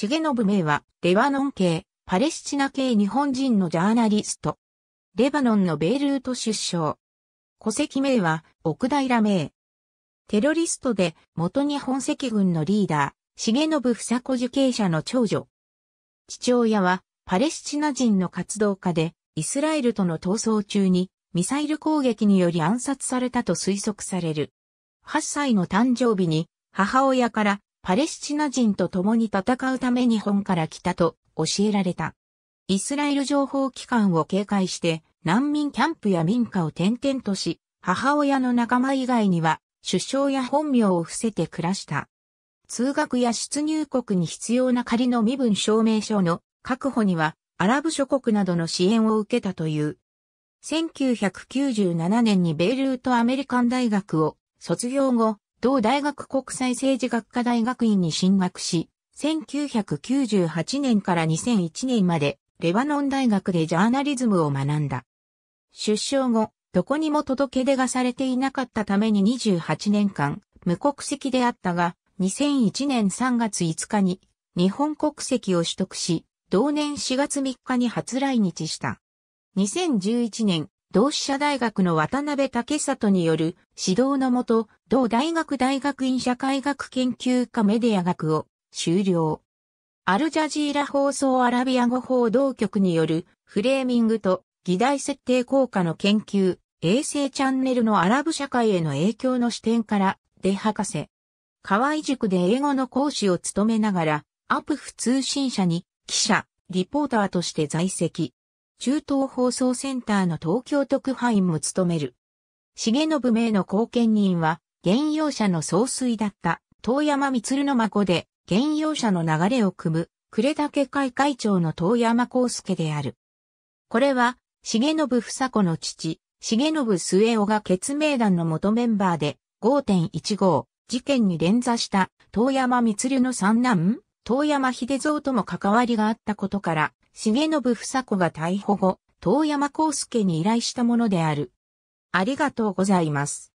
重信名は、レバノン系、パレスチナ系日本人のジャーナリスト。レバノンのベイルート出生。戸籍名は、奥平名。テロリストで、元日本赤軍のリーダー、重信房子受刑者の長女。父親は、パレスチナ人の活動家で、イスラエルとの闘争中に、ミサイル攻撃により暗殺されたと推測される。8歳の誕生日に、母親からパレスチナ人と共に戦うため日本から来たと教えられた。イスラエル情報機関を警戒して難民キャンプや民家を転々とし、母親の仲間以外には首相や本名を伏せて暮らした。通学や出入国に必要な仮の身分証明書の確保にはアラブ諸国などの支援を受けたという。1997年にベイルートアメリカン大学を卒業後、同大学国際政治学科大学院に進学し、1998年から2001年までレバノン大学でジャーナリズムを学んだ。出生後、どこにも届け出がされていなかったために28年間、無国籍であったが、2001年3月5日に日本国籍を取得し、同年4月3日に初来日した。2011年、同志社大学の渡辺武里による指導のもと、同大学大学院社会学研究科メディア学を修了。アルジャジーラ放送アラビア語報道局によるフレーミングと議題設定効果の研究、衛星チャンネルのアラブ社会への影響の視点から出博士。河合塾で英語の講師を務めながら、アプフ通信社に記者、リポーターとして在籍。中東放送センターの東京特派員も務める。重信明の後見人は、現用者の総帥だった遠山光の孫で、現用者の流れを組む、呉竹会会長の遠山康介である。これは、重信房子の父、重信末尾が決命団の元メンバーで、5.15事件に連座した遠山光の三男、遠山秀蔵とも関わりがあったことから、重信房子が逮捕後、遠山康介に依頼したものである。ありがとうございます。